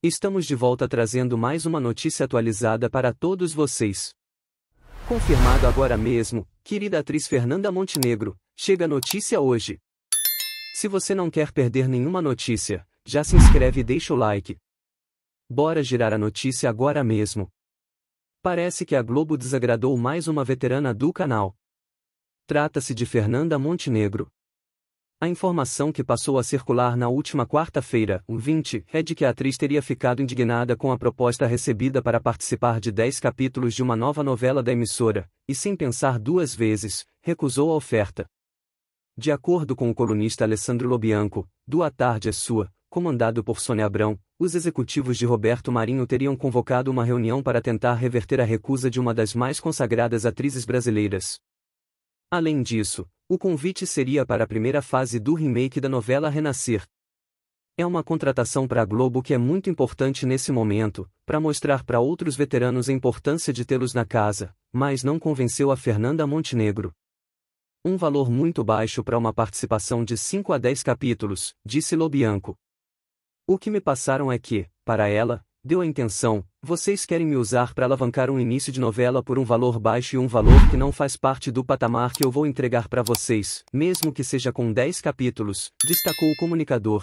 Estamos de volta trazendo mais uma notícia atualizada para todos vocês. Confirmado agora mesmo, querida atriz Fernanda Montenegro, chega a notícia hoje. Se você não quer perder nenhuma notícia, já se inscreve e deixa o like. Bora girar a notícia agora mesmo. Parece que a Globo desagradou mais uma veterana do canal. Trata-se de Fernanda Montenegro. A informação que passou a circular na última quarta-feira, o 20, é de que a atriz teria ficado indignada com a proposta recebida para participar de 10 capítulos de uma nova novela da emissora, e sem pensar duas vezes, recusou a oferta. De acordo com o colunista Alessandro Lobianco, do A Tarde é Sua, comandado por Sônia Abrão, os executivos de Roberto Marinho teriam convocado uma reunião para tentar reverter a recusa de uma das mais consagradas atrizes brasileiras. Além disso, o convite seria para a primeira fase do remake da novela Renascer. É uma contratação para a Globo que é muito importante nesse momento, para mostrar para outros veteranos a importância de tê-los na casa, mas não convenceu a Fernanda Montenegro. Um valor muito baixo para uma participação de 5 a 10 capítulos, disse Lobianco. O que me passaram é que, para ela, Deu a intenção, vocês querem me usar para alavancar um início de novela por um valor baixo e um valor que não faz parte do patamar que eu vou entregar para vocês, mesmo que seja com 10 capítulos, destacou o comunicador.